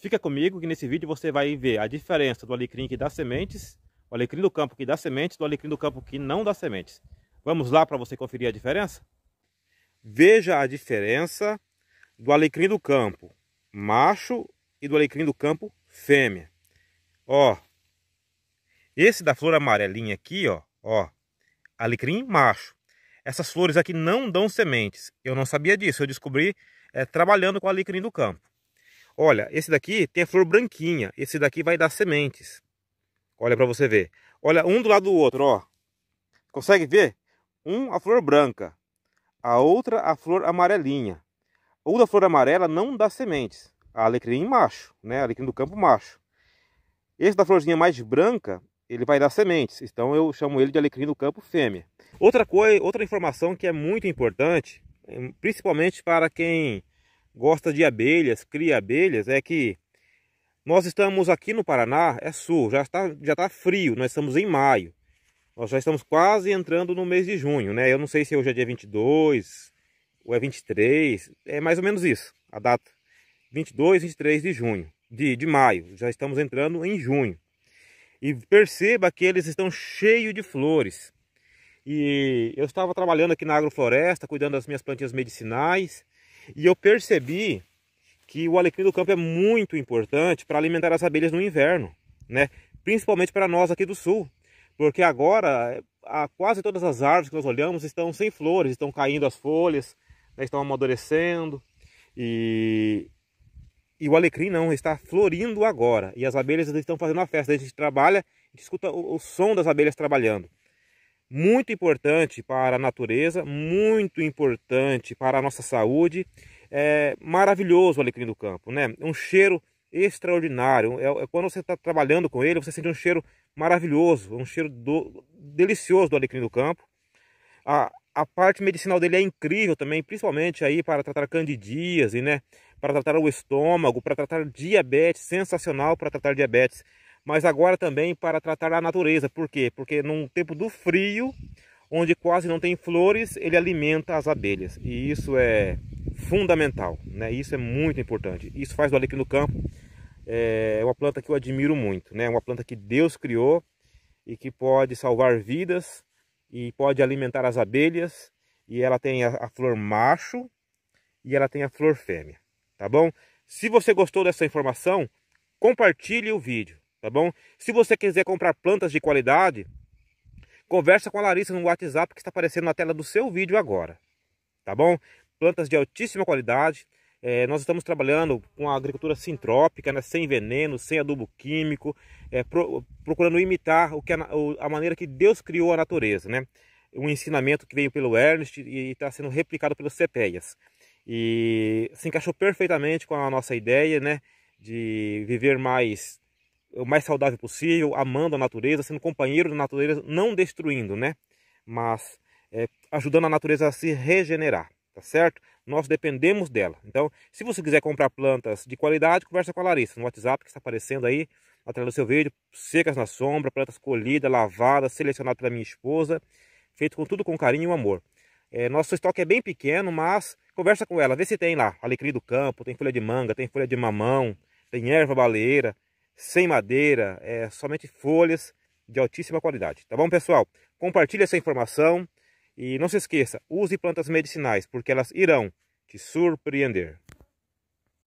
Fica comigo que nesse vídeo você vai ver a diferença do alecrim que dá sementes, o alecrim do campo que dá sementes, do alecrim do campo que não dá sementes. Vamos lá para você conferir a diferença? Veja a diferença do alecrim do campo macho e do alecrim do campo fêmea. Ó, esse da flor amarelinha aqui, ó, ó, alecrim macho. Essas flores aqui não dão sementes. Eu não sabia disso, eu descobri é, trabalhando com alecrim do campo. Olha, esse daqui tem a flor branquinha, esse daqui vai dar sementes. Olha para você ver. Olha um do lado do outro, ó. Consegue ver? Um a flor branca, a outra a flor amarelinha. O da flor amarela não dá sementes. A alecrim macho, né? Alecrim do campo macho. Esse da florzinha mais branca, ele vai dar sementes. Então eu chamo ele de alecrim do campo fêmea. Outra coisa, outra informação que é muito importante, eh, principalmente para quem gosta de abelhas, cria abelhas, é que nós estamos aqui no Paraná, é sul, já está, já está frio, nós estamos em maio. Nós já estamos quase entrando no mês de junho, né? Eu não sei se hoje é dia 22 ou é 23, é mais ou menos isso, a data. 22, 23 de junho, de, de maio, já estamos entrando em junho. E perceba que eles estão cheios de flores. E eu estava trabalhando aqui na agrofloresta, cuidando das minhas plantinhas medicinais, e eu percebi que o alecrim do campo é muito importante para alimentar as abelhas no inverno, né? Principalmente para nós aqui do sul, porque agora a, quase todas as árvores que nós olhamos estão sem flores, estão caindo as folhas, né? estão amadurecendo e e o alecrim não está florindo agora e as abelhas estão fazendo a festa. A gente trabalha, a gente escuta o, o som das abelhas trabalhando muito importante para a natureza, muito importante para a nossa saúde. É maravilhoso o alecrim do campo, né? Um cheiro extraordinário. É, é quando você está trabalhando com ele, você sente um cheiro maravilhoso, um cheiro do, delicioso do alecrim do campo. A, a parte medicinal dele é incrível também, principalmente aí para tratar candidíase, né? Para tratar o estômago, para tratar diabetes, sensacional para tratar diabetes mas agora também para tratar a natureza. Por quê? Porque num tempo do frio, onde quase não tem flores, ele alimenta as abelhas. E isso é fundamental, né? Isso é muito importante. Isso faz do alecrim do campo é uma planta que eu admiro muito, né? Uma planta que Deus criou e que pode salvar vidas e pode alimentar as abelhas. E ela tem a flor macho e ela tem a flor fêmea, tá bom? Se você gostou dessa informação, compartilhe o vídeo tá bom? Se você quiser comprar plantas de qualidade, conversa com a Larissa no WhatsApp que está aparecendo na tela do seu vídeo agora, tá bom? Plantas de altíssima qualidade, é, nós estamos trabalhando com a agricultura sintrópica, né, sem veneno, sem adubo químico, é, pro, procurando imitar o que a, a, maneira que Deus criou a natureza, né? Um ensinamento que veio pelo Ernest e está sendo replicado pelos CPEAS. E se encaixou perfeitamente com a nossa ideia, né? De viver mais o mais saudável possível, amando a natureza, sendo companheiro da natureza, não destruindo, né? Mas é, ajudando a natureza a se regenerar, tá certo? Nós dependemos dela. Então, se você quiser comprar plantas de qualidade, conversa com a Larissa no WhatsApp que está aparecendo aí, atrás do seu vídeo, secas na sombra, plantas colhidas, lavadas, selecionadas pela minha esposa, feito com tudo com carinho e amor. É, nosso estoque é bem pequeno, mas conversa com ela, vê se tem lá alecrim do campo, tem folha de manga, tem folha de mamão, tem erva baleira sem madeira, é, somente folhas de altíssima qualidade. Tá bom, pessoal? Compartilhe essa informação e não se esqueça, use plantas medicinais, porque elas irão te surpreender.